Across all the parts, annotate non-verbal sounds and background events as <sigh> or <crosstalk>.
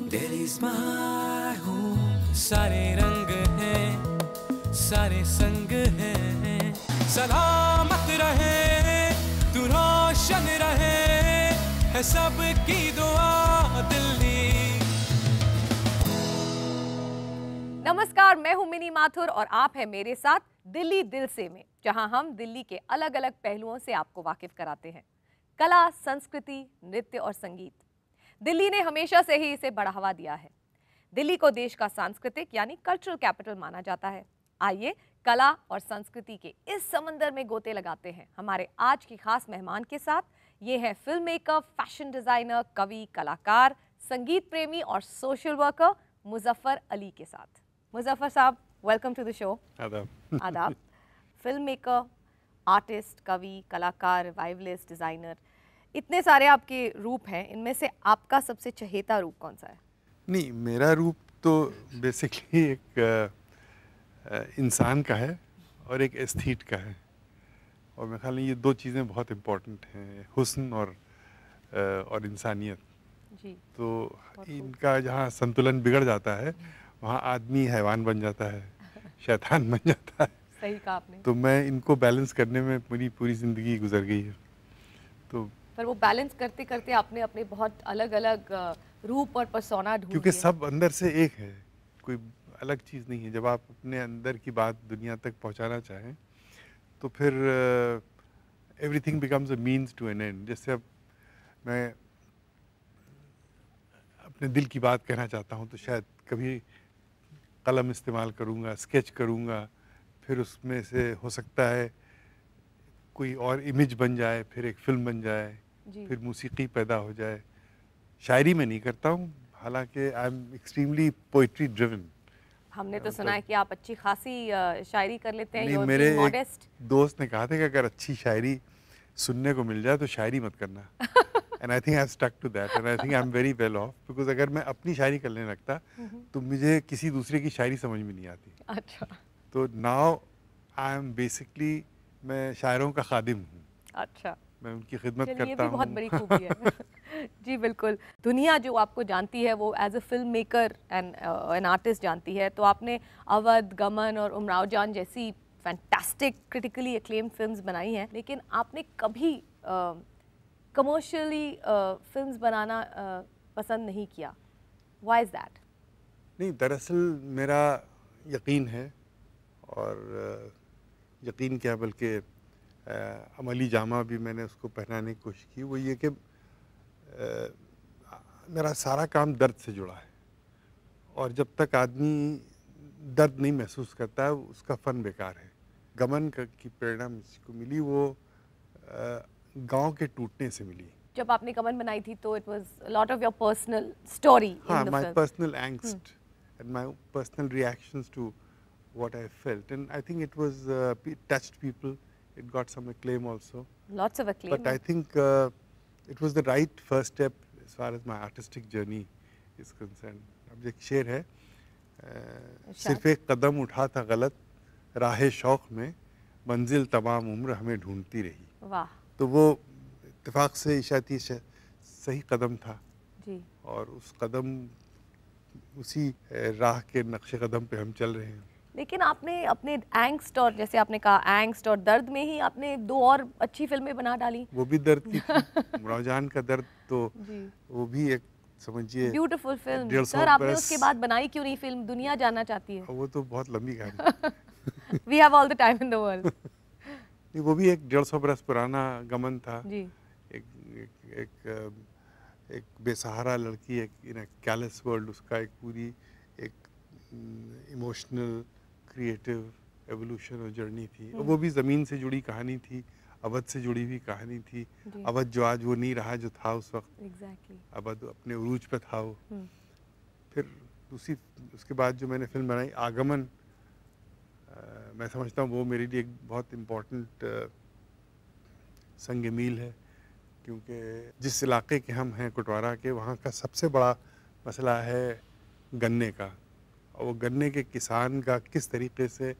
दिल्ली सारे रंग हैं सारे संग हैं सलामत रहे तू रोशन रहे है की दुआ दिल्ली नमस्कार मैं हूं मिनी माथुर और आप हैं मेरे साथ दिल्ली दिल से में जहां हम दिल्ली के अलग अलग पहलुओं से आपको वाकिफ कराते हैं कला संस्कृति नृत्य और संगीत दिल्ली ने हमेशा से ही इसे बढ़ावा दिया है दिल्ली को देश का सांस्कृतिक यानी कल्चरल कैपिटल माना जाता है आइए कला और संस्कृति के इस समंदर में गोते लगाते हैं हमारे आज की खास मेहमान के साथ ये है फिल्म मेकर फैशन डिज़ाइनर कवि कलाकार संगीत प्रेमी और सोशल वर्कर मुजफ्फर अली के साथ मुजफ्फर साहब वेलकम टू द शो आदाब आदाब फिल्म मेकर आर्टिस्ट कवि कलाकार रिवाइवलिस्ट डिज़ाइनर इतने सारे आपके रूप हैं इनमें से आपका सबसे चहेता रूप कौन सा है नहीं मेरा रूप तो बेसिकली एक इंसान का है और एक एस्थीट का है और मेरे ख्याल ये दो चीज़ें बहुत इम्पोर्टेंट हैं हुसन और और इंसानियत जी तो इनका जहाँ संतुलन बिगड़ जाता है वहाँ आदमी हैवान बन जाता है <laughs> शैतान बन जाता है सही कहा आपने तो मैं इनको बैलेंस करने में पूरी पूरी ज़िंदगी गुजर गई है तो पर वो बैलेंस करते करते आपने अपने बहुत अलग अलग रूप और परसोना क्योंकि सब अंदर से एक है कोई अलग चीज़ नहीं है जब आप अपने अंदर की बात दुनिया तक पहुंचाना चाहें तो फिर everything becomes a means to an end जैसे अब मैं अपने दिल की बात कहना चाहता हूँ तो शायद कभी कलम इस्तेमाल करूँगा स्केच करूँगा फिर उसमें से हो सकता है कोई और इमेज बन जाए फिर एक फिल्म बन जाए फिर मूसीकी पैदा हो जाए शायरी में नहीं करता हूँ हालांकि I am extremely poetry driven हमने तो मतलब सुना है कि आप अच्छी खासी शायरी कर लेते हैं मेरे एक दोस्त ने कहा था कि अगर अच्छी शायरी सुनने को मिल जाए तो शायरी मत करना and I think I stuck to that and I think I am very well off because अगर मैं अपनी शायरी करने लगता तो मुझे किसी दूसरे की शायरी समझ में नहीं आती अच्छा तो नाव आई एम बेसिकली मैं शायरों का खादिम हूँ अच्छा मैं उनकी खिदमत करता हूँ भी बहुत बड़ी खूबी है <laughs> जी बिल्कुल दुनिया जो आपको जानती है वो as a film maker and an artist जानती है तो आपने अवध गमन और उमराव जान जैसी फैंटास्टिक क्रिटिकली एक्लेम फिल्म्स बनाई हैं लेकिन आपने कभी कमर्शियली uh, फिल्म्स uh, बनाना uh, पसंद नहीं किया वाई इज़ दैट नहीं दरअसल मेरा यकीन है और यकीन क्या बल्कि अमली जामा भी मैंने उसको पहनाने की कोशिश की वो ये कि मेरा सारा काम दर्द से जुड़ा है और जब तक आदमी दर्द नहीं महसूस करता है उसका फ़न बेकार है गमन की प्रेरणा मुझको मिली वो गांव के टूटने से मिली जब आपने गमन बनाई थी तो it was lot of your personal story हाँ my personal angst and my personal reactions to what I felt and I think it was touched people It got some acclaim also. Lots of acclaim. But I think uh, it was the right first step as far as my artistic journey is concerned. अब एक शेर है सिर्फ एक कदम उठा था गलत राह शौक में मंजिल तमाम उम्र हमें ढूंढती रही वाह तो वो इतफाक़ से इशाती सही कदम था जी और उस कदम उसी राह के नक्श कदम पे हम चल रहे हैं लेकिन आपने अपने एंगस्ट और जैसे आपने कहा एंगस्ट और दर्द में ही आपने दो और अच्छी फिल्में बना डाली वो भी दर्द की <laughs> रौजान का दर्द तो वो भी एक समझिए ब्यूटीफुल फिल्म सर आपने उसके बाद बनाई क्यों नहीं फिल्म दुनिया जाना चाहती है वो तो बहुत लंबी कहानी we have all the time in the world वो भी एक डेढ़ सौ बरस पुराना गमन था जी एक एक, एक, एक बेसहारा लड़की एक इन कैलेस वर्ल्ड उसका एक पूरी एक इमोशनल mm, क्रिएटिव एवोल्यूशन और जर्नी थी और हम्म। वो भी ज़मीन से जुड़ी कहानी थी अवध से जुड़ी हुई कहानी थी अवध जो आज वो नहीं रहा जो था उस वक्त exactly. अवध अपने उरूज पर था वो हम्म। फिर दूसरी उसके बाद जो मैंने फिल्म बनाई आगमन आ, मैं समझता हूँ वो मेरे लिए एक बहुत इम्पोर्टेंट संग मील है क्योंकि जिस इलाके के हम हैं कुटवारा के वहाँ का सबसे बड़ा मसला है गन्ने का और वो गन्ने के किसान का किस तरीके से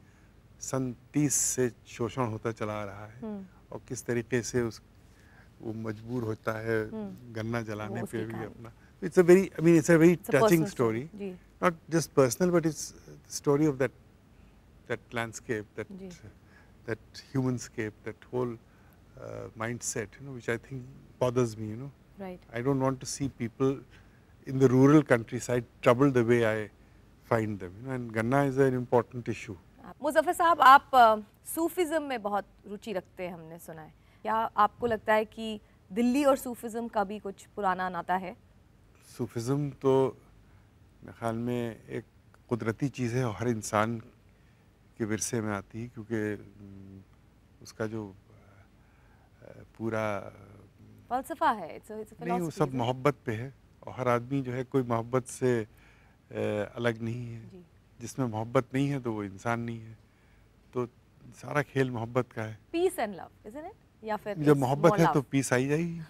सन तीस से शोषण होता चला रहा है हम्म। और किस तरीके से उस वो मजबूर होता है हम्म। गन्ना जलाने पे भी अपना it's a very I mean it's a very touching story not just personal but it's story of that that landscape that that human scape that whole mindset you know which I think bothers me you know I don't want to see people in the rural countryside trouble the way I find them. You know, and Ganna is an important issue. Muzaffar साहब आप Sufism में बहुत रुचि रखते हैं हमने सुना है क्या आपको लगता है कि दिल्ली और सूफिज़म का भी कुछ पुराना नाता है सूफिज़म तो मेरे ख्याल में एक कुदरती चीज़ है और हर इंसान के विरसे में आती है क्योंकि उसका जो पूरा फलसफा है it's a, it's a नहीं वो सब मोहब्बत पे है और हर आदमी जो है कोई मोहब्बत से अलग नहीं है जिसमें मोहब्बत नहीं है तो वो इंसान नहीं है तो सारा खेल मोहब्बत का है पीस एंड लव इट या फिर जब मोहब्बत है तो पीस आई जाएगी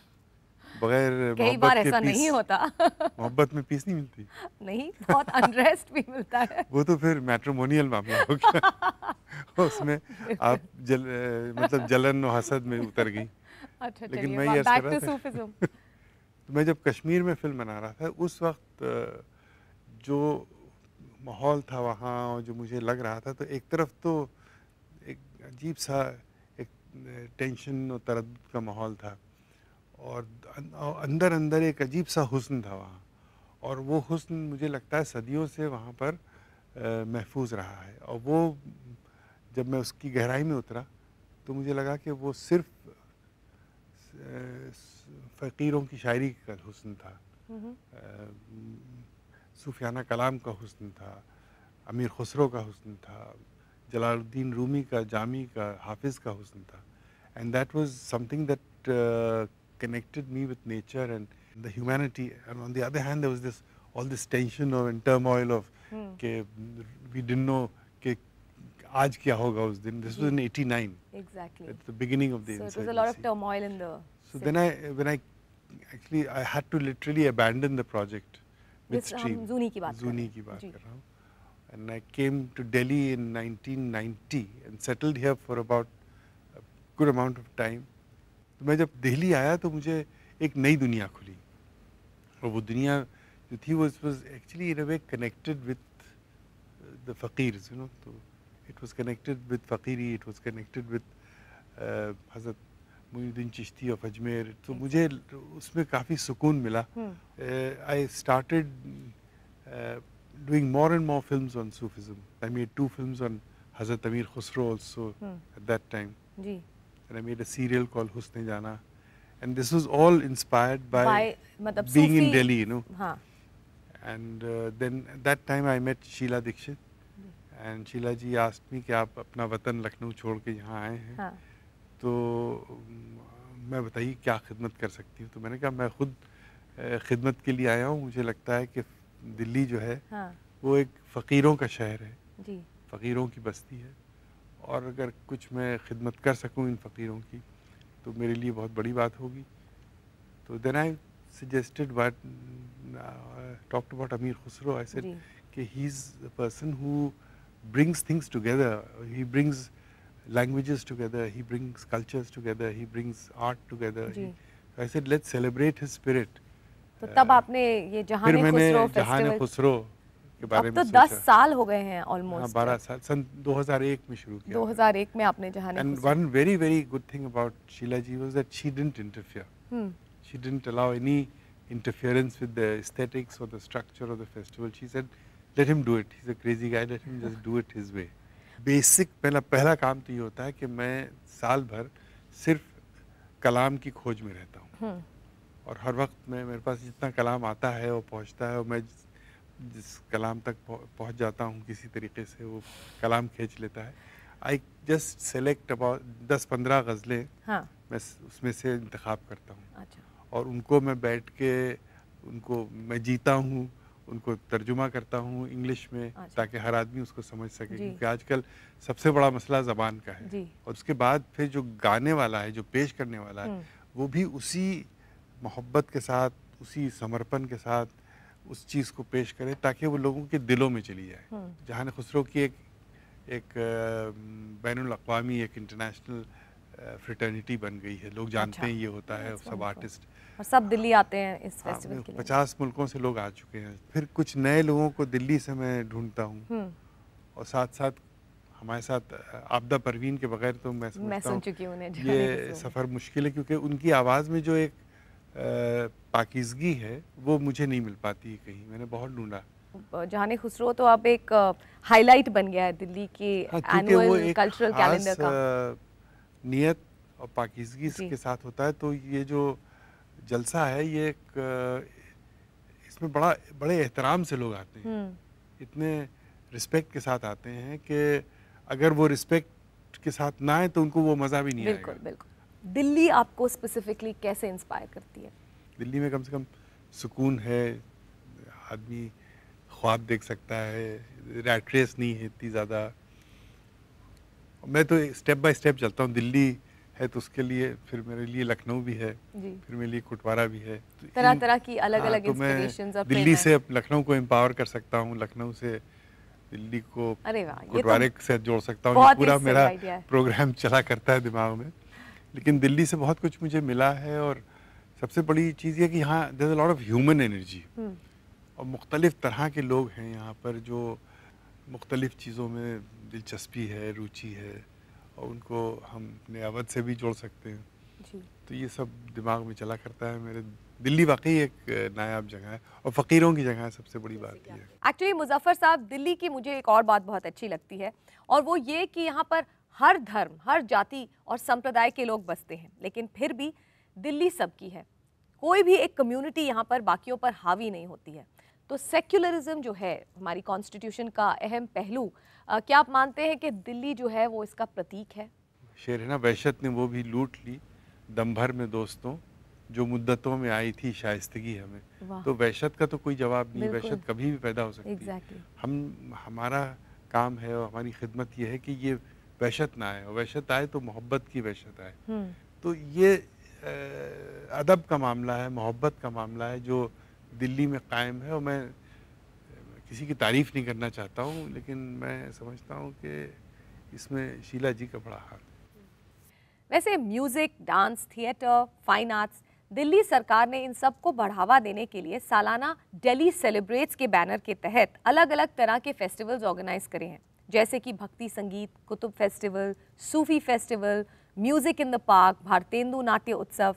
बगैर <laughs> कई बार ऐसा नहीं होता मोहब्बत में पीस नहीं मिलती <laughs> नहीं बहुत अनरेस्ट भी मिलता है वो तो फिर मैट्रिमोनियल मामला हो गया <laughs> उसमें आप जल मतलब जलन और हसद में उतर गई अच्छा लेकिन मैं ये तो मैं जब कश्मीर में फिल्म बना रहा था उस वक्त जो माहौल था वहाँ और जो मुझे लग रहा था तो एक तरफ तो एक अजीब सा एक टेंशन और तरद का माहौल था और अंदर अंदर एक अजीब सा हुस्न था वहाँ और वो हुस्न मुझे लगता है सदियों से वहाँ पर महफूज रहा है और वो जब मैं उसकी गहराई में उतरा तो मुझे लगा कि वो सिर्फ फ़कीरों की शायरी का हुस्न था हम्म। सूफियाना कलाम का हसन था अमीर खसरो का हसन था जलालुद्दीन रूमी का जामी का हाफिज़ का हसन था and that was something that connected me with nature and the humanity. And on the other hand, there was this all this tension of and turmoil of hmm. we didn't know ke, aaj kya hoga us din. This was in '89. Hmm. Exactly. At the beginning of the. So there was a lot of turmoil in the. So then I when I actually I had to literally abandon the project and I came to Delhi in 1990 and settled here for about a good amount of time. तो मैं जब दिल्ली आया तो मुझे एक नई दुनिया खुली और वो दुनिया जो थी वो was actually in a way connected with the फ़कीर यू नो तो इट वॉज कनेक्टेड विद फ़कीरी इट वॉज कनेक्टेड विद हज़रत मोहिद्दीन चिश्ती ऑफ अजमेर तो मुझे उसमें काफ़ी सुकून मिला I started doing more and more films on Sufism. I made two films on Hazrat Amir Khusro also hmm. at that time. Ji. And I made a serial called Husne Jana. And this was all inspired by, by matlab, being Sufi. in Delhi, you know. Haan. And uh, then at that time I met Sheila Dikshit. And Sheila ji asked me कि आप अपना वतन लखनऊ छोड़ के यहाँ आए हैं तो मैं बताइए क्या खिदमत कर सकती हूँ तो मैंने कहा मैं खुद खिदमत के लिए आया हूँ मुझे लगता है कि दिल्ली जो है हाँ। वो एक फ़कीरों का शहर है जी। फ़कीरों की बस्ती है और अगर कुछ मैं खिदमत कर सकूँ इन फ़कीरों की तो मेरे लिए बहुत बड़ी बात होगी तो then I suggested but uh, talked about Amir Khusro. He said, okay, he's a person who brings things together. languages together, he brings cultures together, he brings art together. I said, let's celebrate his spirit. So, तब uh, आपने ये जहाने खुसरो जहाने खुसरो के बारे में तो 10 साल हो गए हैं ऑलमोस्ट हाँ 12 साल सन 2001 में शुरू किया 2001 में आपने जहाने and one very very good thing about Sheila ji was that she didn't interfere she didn't allow any interference with the aesthetics or the structure of the festival she said let him do it he's a crazy guy let him just do it his way basic पहला पहला काम तो ये होता है कि मैं साल भर सिर्फ कलाम की खोज में रहता हूँ हम्म। और हर वक्त में मेरे पास जितना कलाम आता है वो पहुँचता है और मैं जिस, जिस कलाम तक पहुँच जाता हूँ किसी तरीके से वो कलाम खींच लेता है आई जस्ट सेलेक्ट अबाउट दस पंद्रह गज़लें हाँ. मैं उसमें से इंतखब करता हूँ अच्छा। और उनको मैं बैठ के उनको मैं जीता हूँ उनको तर्जुमा करता हूँ इंग्लिश में अच्छा। ताकि हर आदमी उसको समझ सके क्योंकि आजकल सबसे बड़ा मसला ज़बान का है और उसके बाद फिर जो गाने वाला है जो पेश करने वाला है हम्म। वो भी उसी मोहब्बत के साथ उसी समर्पण के साथ उस चीज़ को पेश करे ताकि वो लोगों के दिलों में चली जाए हम्म। जहाँ खुसरो की एक एक बैन अवी एक इंटरनेशनल फ्रिटर्निटी बन गई है लोग अच्छा। जानते अच्छा, हैं ये होता है सब आर्टिस्ट और सब दिल्ली आते हैं इस फेस्टिवल हाँ, के लिए पचास मुल्कों से लोग आ चुके हैं फिर कुछ नए लोगों को दिल्ली से मैं ढूंढता हूँ हम्म। और साथ साथ हमारे साथ आपदा परवीन के बगैर तो मैं मैं सुन चुकी हूँ ये सफ़र मुश्किल है क्योंकि उनकी आवाज़ में जो एक पाकिजगी है वो मुझे नहीं मिल पाती कहीं मैंने बहुत ढूंढा जहाने खुसरो तो आप एक हाईलाइट बन गया है दिल्ली के एनुअल कल्चरल कैलेंडर का नियत और पाकिजगी के साथ होता है तो ये जो जलसा है ये एक इसमें बड़ा बड़े एहतराम से लोग आते हैं हम्म। इतने रिस्पेक्ट के साथ आते हैं कि अगर वो रिस्पेक्ट के साथ ना आए तो उनको वो मज़ा भी नहीं बिल्कुल आएगा। बिल्कुल दिल्ली आपको स्पेसिफिकली कैसे इंस्पायर करती है दिल्ली में कम से कम सुकून है आदमी ख्वाब देख सकता है रेट्रेस नहीं है इतनी ज़्यादा मैं तो स्टेप बाय स्टेप चलता हूँ दिल्ली है तो उसके लिए फिर मेरे लिए लखनऊ भी है फिर मेरे लिए कुटवारा भी है तो तरह तरह की अलग अलग हाँ, तो मैं दिल्ली से लखनऊ को एम्पावर कर सकता हूँ लखनऊ से दिल्ली को तो कुटवारे तो से जोड़ सकता हूँ पूरा मेरा प्रोग्राम <laughs> चला करता है दिमाग में लेकिन दिल्ली से बहुत कुछ मुझे मिला है और सबसे बड़ी चीज़ ये कि यहाँ there lot of human energy और मुख्तलिफ तरह के लोग हैं यहाँ पर जो मुख्तलिफ चीज़ों में दिलचस्पी है रुचि है और उनको हम नियावत से भी जोड़ सकते हैं जी। तो ये सब दिमाग में चला करता है मेरे दिल्ली वाकई एक नायाब जगह है और फ़कीरों की जगह है सबसे बड़ी बात यह एक्चुअली मुजफ्फर साहब दिल्ली की मुझे एक और बात बहुत अच्छी लगती है और वो ये कि यहाँ पर हर धर्म हर जाति और संप्रदाय के लोग बसते हैं लेकिन फिर भी दिल्ली सबकी है कोई भी एक कम्युनिटी यहाँ पर बाकियों पर हावी नहीं होती है तो सेक्युलरिज्म जो है हमारी कॉन्स्टिट्यूशन का अहम पहलू आ, क्या आप मानते हैं कि दिल्ली जो है वो इसका प्रतीक है शेरना वहशत ने वो भी लूट ली दम भर में दोस्तों जो मुद्दतों में आई थी शाइस्तगी हमें तो वहशत का तो कोई जवाब नहीं वहशत कभी भी पैदा हो सकती exactly. है हम हमारा काम है और हमारी खिदमत यह है कि ये वहशत ना आए और वहशत आए तो मोहब्बत की वहशत आए हम्म। तो ये अदब का मामला है मोहब्बत का मामला है जो दिल्ली में कायम है और मैं किसी की तारीफ नहीं करना चाहता हूँ लेकिन मैं समझता हूँ कि इसमें शीला जी का बड़ा हाथ वैसे music dance theatre fine arts Delhi सरकार ने इन सब को बढ़ावा देने के लिए सालाना दिल्ली सेलिब्रेट्स के बैनर के तहत अलग अलग तरह के फेस्टिवल्स ऑर्गेनाइज करे हैं जैसे कि भक्ति संगीत Qutub festival Sufi festival music in the park Bharatendu नाट्य उत्सव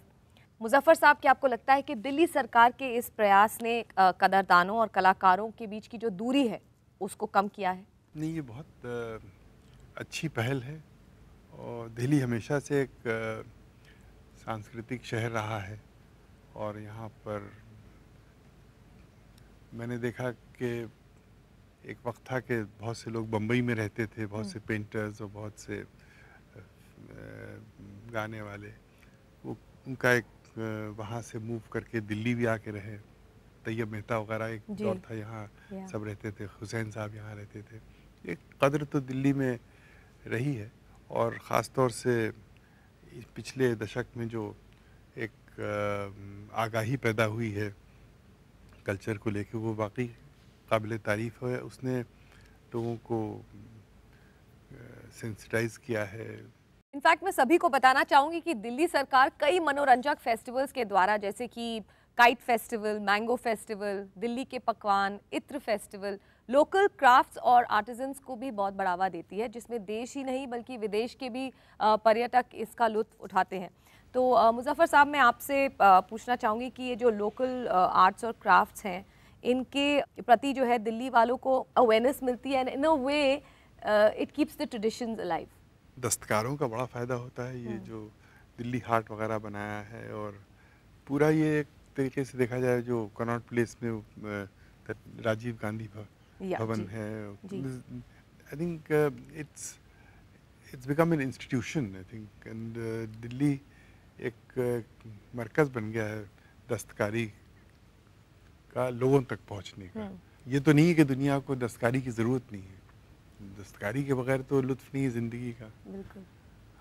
मुजफ्फर साहब क्या आपको लगता है कि दिल्ली सरकार के इस प्रयास ने कदरदानों और कलाकारों के बीच की जो दूरी है उसको कम किया है नहीं ये बहुत अच्छी पहल है और दिल्ली हमेशा से एक सांस्कृतिक शहर रहा है और यहाँ पर मैंने देखा कि एक वक्त था कि बहुत से लोग बम्बई में रहते थे बहुत हम्म। से पेंटर्स और बहुत से गाने वाले वो उनका एक वहाँ से मूव करके दिल्ली भी आके रहे तैयब मेहता वगैरह एक दौर था यहाँ सब रहते थे हुसैन साहब यहाँ रहते थे एक कदर तो दिल्ली में रही है और ख़ास तौर से पिछले दशक में जो एक आगाही पैदा हुई है कल्चर को लेके वो वाकई काबिल तारीफ़ है उसने लोगों को सेंसिटाइज़ किया है इनफैक्ट मैं सभी को बताना चाहूँगी कि दिल्ली सरकार कई मनोरंजक फेस्टिवल्स के द्वारा जैसे कि kite festival mango festival Delhi के पकवान इत्र फेस्टिवल लोकल क्राफ्ट्स और आर्टिजन्स को भी बहुत बढ़ावा देती है जिसमें देश ही नहीं बल्कि विदेश के भी पर्यटक इसका लुत्फ उठाते हैं तो मुजफ्फ़र साहब मैं आपसे पूछना चाहूँगी कि ये जो लोकल आर्ट्स और क्राफ्ट्स हैं इनके प्रति जो है दिल्ली वालों को अवेयरनेस मिलती है and in a way it keeps the traditions life दस्तकारों का बड़ा फ़ायदा होता है ये हाँ। जो दिल्ली हाट वगैरह बनाया है और पूरा ये एक तरीके से देखा जाए जो कनॉट प्लेस में राजीव गांधी भवन है I think it's it's become an institution I think and Delhi एक मरकज़ बन गया है दस्तकारी का लोगों तक पहुंचने का हाँ। ये तो नहीं है कि दुनिया को दस्तकारी की ज़रूरत नहीं है दस्तकारी के बगैर तो लुत्फ नहीं है जिंदगी का बिल्कुल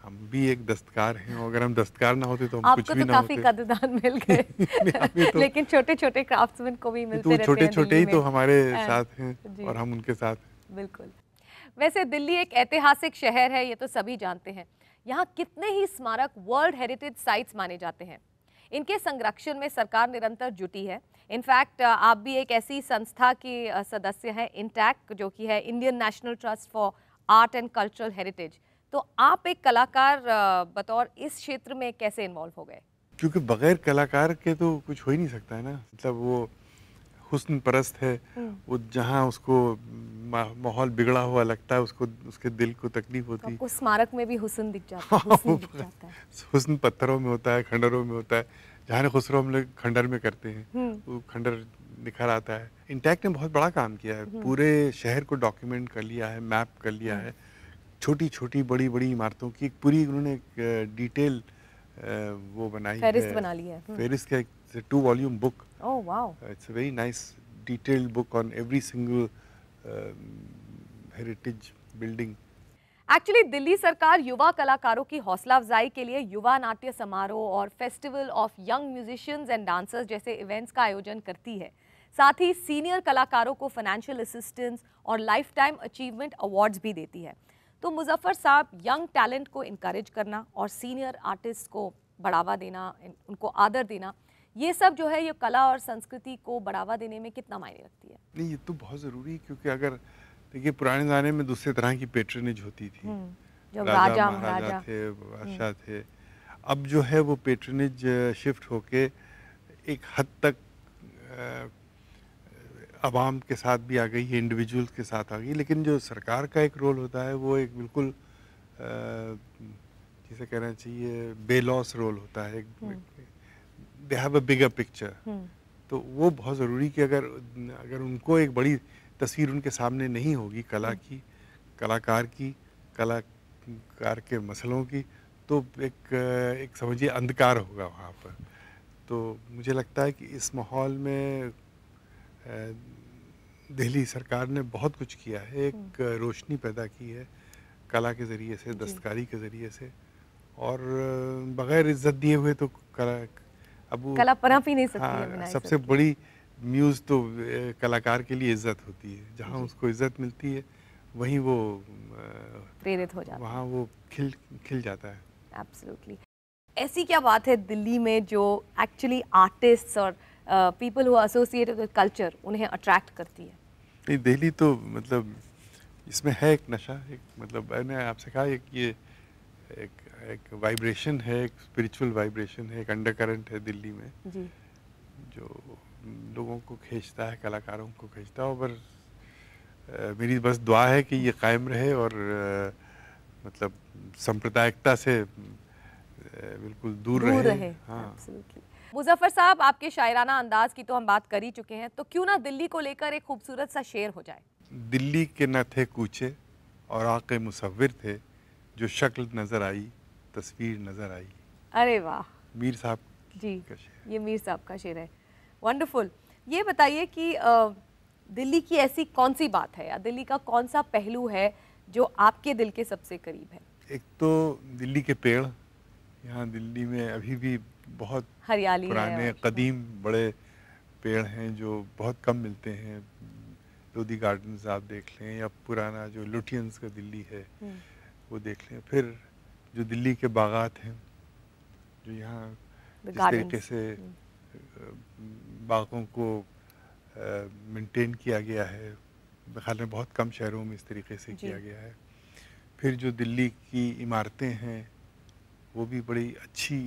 हम भी एक दस्तकार हैं अगर हम दस्तकार ना होते तो हम कुछ तो भी तो ना काफी कदरदान मिल गए <laughs> तो लेकिन छोटे छोटे क्राफ्ट्समैन को भी मिलते तो रहते छोटे छोटे ही तो हमारे हाँ, साथ हैं और हम उनके साथ बिल्कुल वैसे दिल्ली एक ऐतिहासिक शहर है ये तो सभी जानते हैं यहाँ कितने ही स्मारक वर्ल्ड हेरिटेज साइट्स माने जाते हैं इनके संरक्षण में सरकार निरंतर जुटी है इनफैक्ट uh, आप भी एक ऐसी संस्था की सदस्य हैं इंटैक जो कि है Indian National Trust for Art and Cultural Heritage तो आप एक कलाकार बतौर इस क्षेत्र में कैसे इन्वॉल्व हो गए क्योंकि बगैर कलाकार के तो कुछ हो ही नहीं सकता है ना मतलब वो हुस्न परस्त है हम्म। वो जहाँ उसको माहौल बिगड़ा हुआ लगता है उसको उसके दिल को तकलीफ तो होती है स्मारक में भी हुस्न, दिख हाँ, जाता है। हुस्न पत्थरों में होता है खंडरों में होता है जहाँ खुसरो हम लोग खंडर में करते हैं हम्म। वो खंडर निखर आता है इंटैक्ट ने बहुत बड़ा काम किया है हम्म। पूरे शहर को डॉक्यूमेंट कर लिया है मैप कर लिया हम्म। है छोटी छोटी बड़ी बड़ी इमारतों की पूरी उन्होंने एक डिटेल वो बनाई फेरिस्ट बना ली है फेरिस का एक two volume book it's a very nice detailed book on every single heritage building actually Delhi सरकार युवा कलाकारों की हौसला अफजाई के लिए युवा नाट्य समारोह और festival of young musicians and dancers जैसे इवेंट्स का आयोजन करती है साथ ही सीनियर कलाकारों को फाइनेंशियल असिस्टेंस और लाइफ टाइम अचीवमेंट अवार्ड्स भी देती है तो मुजफ्फर साहब यंग टैलेंट को इनक्रेज करना और सीनियर आर्टिस्ट को बढ़ावा देना उनको आदर देना ये सब जो है ये कला और संस्कृति को बढ़ावा देने में कितना मायने रखती है नहीं ये तो बहुत ज़रूरी है क्योंकि अगर देखिए पुराने जमाने में दूसरे तरह की पेट्रनेज होती थी हम्म, राजा महाराजा थे बादशाह हम्म। थे अब जो है वो पेट्रनेज शिफ्ट होके एक हद तक आवाम के साथ भी आ गई है इंडिविजुअल के साथ आ गई लेकिन जो सरकार का एक रोल होता है वो एक बिल्कुल जिसे कहना चाहिए बेलॉस रोल होता है they have a bigger picture तो वो बहुत ज़रूरी कि अगर अगर उनको एक बड़ी तस्वीर उनके सामने नहीं होगी कला की कलाकार की कलाकार के मसलों की तो एक एक समझिए अंधकार होगा वहाँ पर तो मुझे लगता है कि इस माहौल में दिल्ली सरकार ने बहुत कुछ किया है एक हम्म। रोशनी पैदा की है कला के ज़रिए से दस्तकारी के ज़रिए से और बगैर इज्जत दिए हुए तो कला अब कला पनप नहीं सकती हाँ, सबसे बड़ी म्यूज़ तो कलाकार के लिए इज्जत होती है जहाँ उसको इज्जत मिलती है वहीं वो प्रेरित हो जाता वहाँ वो खिल खिल जाता है एब्सोल्युटली ऐसी क्या बात है दिल्ली में जो एक्चुअली आर्टिस्ट्स और people who associated with culture उन्हें अट्रैक्ट करती है नहीं दिल्ली तो मतलब इसमें है एक नशा एक मतलब मैंने आपसे कहा एक ये एक एक वाइब्रेशन है एक स्पिरिचुअल वाइब्रेशन है एक अंडर है दिल्ली में जी जो लोगों को खींचता है कलाकारों को खींचता है और मेरी बस दुआ है कि ये कायम रहे और आ, मतलब सांप्रदायिकता से बिल्कुल दूर, दूर रहे, रहे। हाँ मुजफ्फर साहब आपके शायराना अंदाज की तो हम बात कर ही चुके हैं तो क्यों ना दिल्ली को लेकर एक खूबसूरत सा शेर हो जाए दिल्ली के न थे कूचे और आके मुसविर थे जो शक्ल नज़र आई तस्वीर नज़र आई अरे वाह मीर साहब जी ये मीर साहब का शेर है वंडरफुल ये बताइए कि दिल्ली की ऐसी कौन सी बात है या दिल्ली का कौन सा पहलू है जो आपके दिल के सबसे करीब है एक तो दिल्ली के पेड़ यहाँ दिल्ली में अभी भी बहुत हरियाली पुराने कदीम बड़े पेड़ हैं जो बहुत कम मिलते हैं लोधी गार्डन आप देख लें या पुराना जो लुटियंस का दिल्ली है हम्म। वो देख लें फिर जो दिल्ली के बागात हैं जो यहाँ तरीके से हम्म। बागों को मेंटेन किया गया है ख्याल में बहुत कम शहरों में इस तरीके से किया गया है फिर जो दिल्ली की इमारतें हैं वो भी बड़ी अच्छी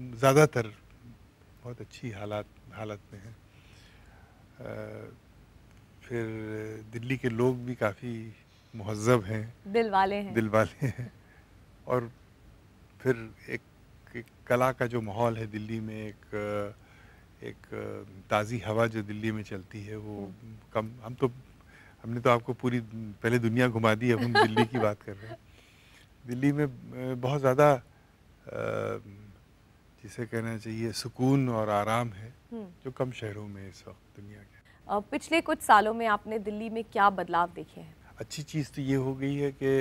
ज़्यादातर बहुत अच्छी हालात हालत में हैं फिर दिल्ली के लोग भी काफ़ी महजब हैं दिल वाले हैं दिल वाले हैं और फिर एक, एक कला का जो माहौल है दिल्ली में एक एक ताज़ी हवा जो दिल्ली में चलती है वो हम्म। कम हम तो हमने तो आपको पूरी पहले दुनिया घुमा दी अब हम दिल्ली की बात कर रहे हैं दिल्ली में बहुत ज़्यादा जिसे कहना चाहिए सुकून और आराम है हम्म। जो कम शहरों में इस वक्त दुनिया के पिछले कुछ सालों में आपने दिल्ली में क्या बदलाव देखे हैं अच्छी चीज़ तो ये हो गई है कि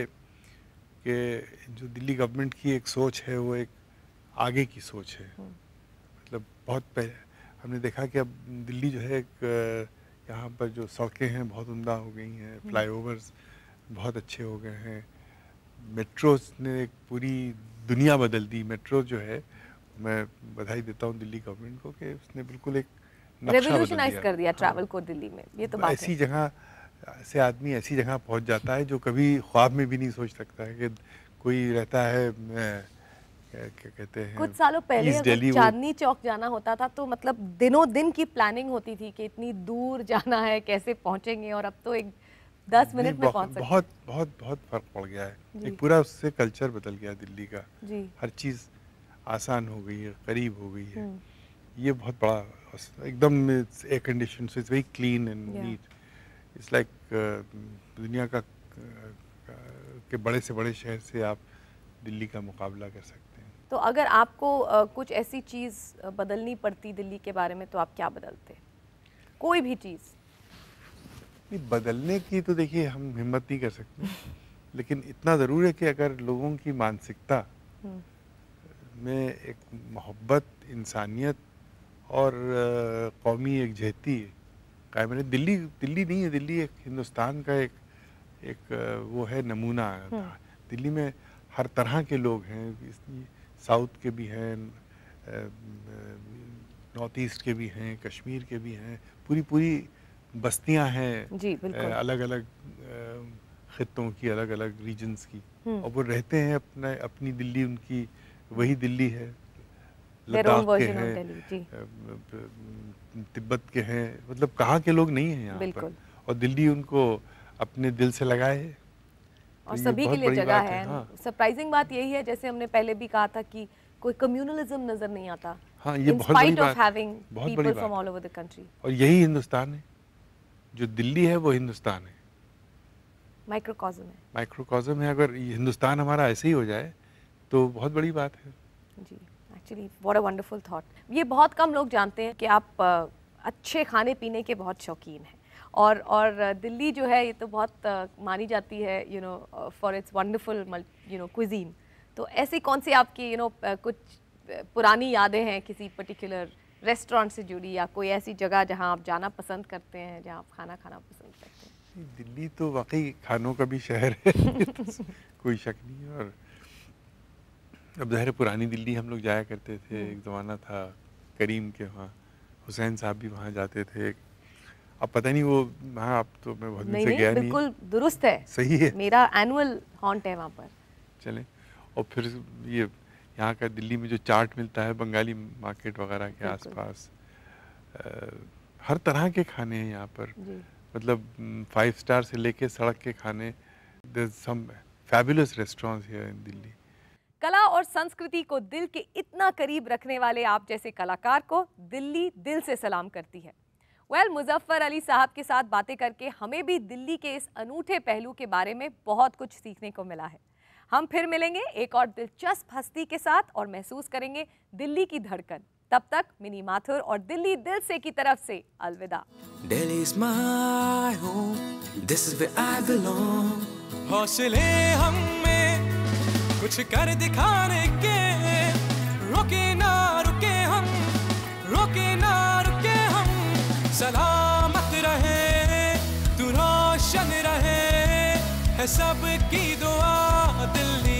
कि जो दिल्ली गवर्नमेंट की एक सोच है वो एक आगे की सोच है हम्म। मतलब बहुत पहले हमने देखा कि अब दिल्ली जो है एक यहाँ पर जो सड़कें हैं बहुत उमदा हो गई हैं हम्म। फ्लाईओवर्स बहुत अच्छे हो गए हैं मेट्रो ने एक पूरी दुनिया बदल दी मेट्रो जो है मैं बधाई देता हूँ दिल्ली गवर्नमेंट को कि उसने बिल्कुल एक रेवोल्यूशनाइज कर दिया ट्रैवल हाँ। को दिल्ली में ये तो, तो बात ऐसी जगह से आदमी ऐसी जगह पहुँच जाता है जो कभी ख्वाब में भी नहीं सोच सकता है कि कोई रहता है क्या कहते हैं कुछ सालों पहले चांदनी चौक जाना होता था तो मतलब दिनों दिन की प्लानिंग होती थी कि इतनी दूर जाना है कैसे पहुंचेंगे और अब तो एक दस मिनट में पहुंच बहुत बहुत बहुत फर्क पड़ गया है एक पूरा उससे कल्चर बदल गया दिल्ली का हर चीज़ आसान हो गई है करीब हो गई है हम्म। ये बहुत बड़ा एकदम air condition it's very clean and neat it's like दुनिया का uh, uh, के बड़े से बड़े शहर से आप दिल्ली का मुकाबला कर सकते तो अगर आपको कुछ ऐसी चीज़ बदलनी पड़ती दिल्ली के बारे में तो आप क्या बदलते कोई भी चीज़ बदलने की तो देखिए हम हिम्मत नहीं कर सकते लेकिन इतना ज़रूर है कि अगर लोगों की मानसिकता में एक मोहब्बत इंसानियत और कौमी जहती कायम है दिल्ली दिल्ली नहीं है दिल्ली एक हिंदुस्तान का एक एक वो है नमूना दिल्ली में हर तरह के लोग हैं इसलिए साउथ के भी हैं नॉर्थ ईस्ट के भी हैं कश्मीर के भी हैं पूरी पूरी बस्तियां हैं जी बिल्कुल अलग अलग ख़त्ों की अलग अलग रीजन्स की हम्म। और वो रहते हैं अपने अपनी दिल्ली उनकी वही दिल्ली है लद्दाख के हैं तिब्बत के हैं मतलब कहाँ के लोग नहीं हैं यहाँ पर और दिल्ली उनको अपने दिल से लगाए तो और सभी के लिए जगह है सरप्राइजिंग हाँ। बात यही है जैसे हमने पहले भी कहा था कि कोई कम्युनलिज्म नजर नहीं आता हाँ ये बहुत बड़ी बात having बहुत बड़ी बात all over the country. और यही हिंदुस्तान है जो दिल्ली है वो हिंदुस्तान है माइक्रोकॉजम है माइक्रोकॉजम है अगर हिंदुस्तान हमारा ऐसे ही हो जाए तो बहुत बड़ी बात है जी actually what a wonderful thought ये बहुत कम लोग जानते हैं कि आप अच्छे खाने पीने के बहुत शौकीन हैं और और दिल्ली जो है ये तो बहुत मानी जाती है you know for it's wonderful you know cuisine तो ऐसी कौन सी आपकी यू you नो know, कुछ पुरानी यादें हैं किसी पर्टिकुलर रेस्टोरेंट से जुड़ी या कोई ऐसी जगह जहां आप जाना पसंद करते हैं जहां आप खाना खाना पसंद करते हैं दिल्ली तो वाकई खानों का भी शहर है तो <laughs> कोई शक नहीं और अब ज़ाहिर पुरानी दिल्ली हम लोग जाया करते थे हम्म। एक ज़माना था करीम के वहाँ हुसैन साहब भी वहाँ जाते थे अब पता नहीं वो हाँ आप तो मैं बहुत नहीं, से गया नहीं बिल्कुल दुरुस्त है सही है मेरा एनुअल हॉन्ट है वहाँ पर चलें और फिर ये यहाँ का दिल्ली में जो चाट मिलता है बंगाली मार्केट वगैरह के आसपास हर तरह के खाने हैं यहाँ पर मतलब फाइव स्टार से लेके सड़क के खाने some fabulous restaurants here in Delhi कला और संस्कृति को दिल के इतना करीब रखने वाले आप जैसे कलाकार को दिल्ली दिल से सलाम करती है वेल well, मुजफ्फर अली साहब के साथ बातें करके हमें भी दिल्ली के इस अनूठे पहलू के बारे में बहुत कुछ सीखने को मिला है हम फिर मिलेंगे एक और दिलचस्प हस्ती के साथ और महसूस करेंगे दिल्ली की धड़कन तब तक मिनी माथुर और दिल्ली दिल से की तरफ से अलविदा हौसले हम में कुछ कर दिखाने के रुके ना है सबकी दुआ दिल्ली